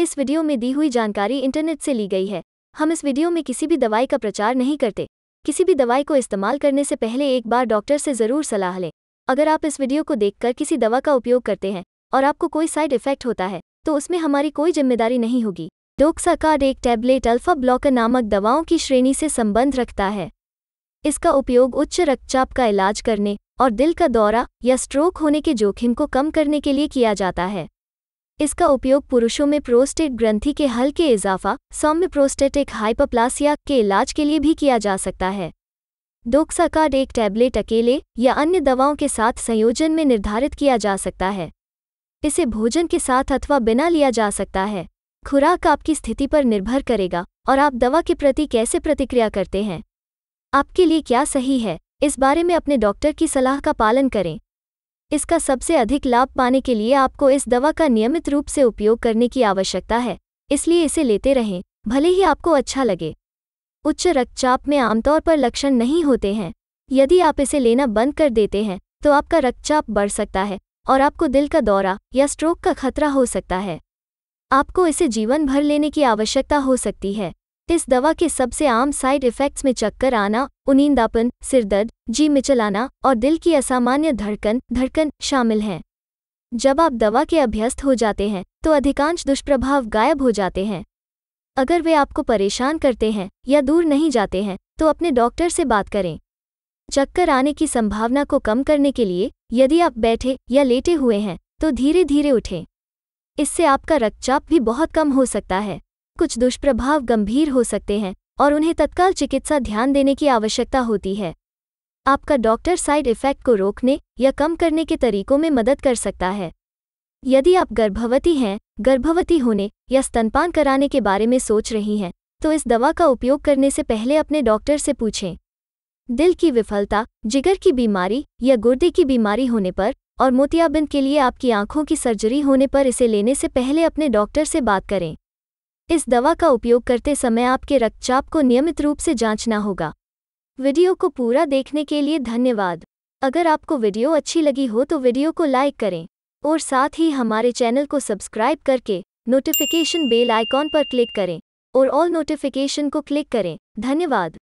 इस वीडियो में दी हुई जानकारी इंटरनेट से ली गई है हम इस वीडियो में किसी भी दवाई का प्रचार नहीं करते किसी भी दवाई को इस्तेमाल करने से पहले एक बार डॉक्टर से ज़रूर सलाह लें अगर आप इस वीडियो को देखकर किसी दवा का उपयोग करते हैं और आपको कोई साइड इफेक्ट होता है तो उसमें हमारी कोई जिम्मेदारी नहीं होगी डोक्सा कार्ड एक टैबलेट अल्फा ब्लॉकर नामक दवाओं की श्रेणी से संबंध रखता है इसका उपयोग उच्च रक्तचाप का इलाज करने और दिल का दौरा या स्ट्रोक होने के जोखिम को कम करने के लिए किया जाता है इसका उपयोग पुरुषों में प्रोस्टेट ग्रंथि के हल्के इजाफा सौम्य प्रोस्टेटिक हाइपोप्लासिया के इलाज के लिए भी किया जा सकता है डोक्साकार्ड एक टैबलेट अकेले या अन्य दवाओं के साथ संयोजन में निर्धारित किया जा सकता है इसे भोजन के साथ अथवा बिना लिया जा सकता है खुराक आपकी स्थिति पर निर्भर करेगा और आप दवा के प्रति कैसे प्रतिक्रिया करते हैं आपके लिए क्या सही है इस बारे में अपने डॉक्टर की सलाह का पालन करें इसका सबसे अधिक लाभ पाने के लिए आपको इस दवा का नियमित रूप से उपयोग करने की आवश्यकता है इसलिए इसे लेते रहें भले ही आपको अच्छा लगे उच्च रक्तचाप में आमतौर पर लक्षण नहीं होते हैं यदि आप इसे लेना बंद कर देते हैं तो आपका रक्तचाप बढ़ सकता है और आपको दिल का दौरा या स्ट्रोक का खतरा हो सकता है आपको इसे जीवन भर लेने की आवश्यकता हो सकती है इस दवा के सबसे आम साइड इफ़ेक्ट्स में चक्कर आना उनींदापन सिरदर्द जी मिचलाना और दिल की असामान्य धड़कन धड़कन शामिल हैं जब आप दवा के अभ्यस्त हो जाते हैं तो अधिकांश दुष्प्रभाव गायब हो जाते हैं अगर वे आपको परेशान करते हैं या दूर नहीं जाते हैं तो अपने डॉक्टर से बात करें चक्कर आने की संभावना को कम करने के लिए यदि आप बैठे या लेटे हुए हैं तो धीरे धीरे उठें इससे आपका रक्तचाप भी बहुत कम हो सकता है कुछ दुष्प्रभाव गंभीर हो सकते हैं और उन्हें तत्काल चिकित्सा ध्यान देने की आवश्यकता होती है आपका डॉक्टर साइड इफेक्ट को रोकने या कम करने के तरीकों में मदद कर सकता है यदि आप गर्भवती हैं गर्भवती होने या स्तनपान कराने के बारे में सोच रही हैं तो इस दवा का उपयोग करने से पहले अपने डॉक्टर से पूछें दिल की विफलता जिगर की बीमारी या गुर्दे की बीमारी होने पर और मोतियाबिंद के लिए आपकी आंखों की सर्जरी होने पर इसे लेने से पहले अपने डॉक्टर से बात करें इस दवा का उपयोग करते समय आपके रक्तचाप को नियमित रूप से जांचना होगा वीडियो को पूरा देखने के लिए धन्यवाद अगर आपको वीडियो अच्छी लगी हो तो वीडियो को लाइक करें और साथ ही हमारे चैनल को सब्सक्राइब करके नोटिफिकेशन बेल आइकॉन पर क्लिक करें और ऑल नोटिफिकेशन को क्लिक करें धन्यवाद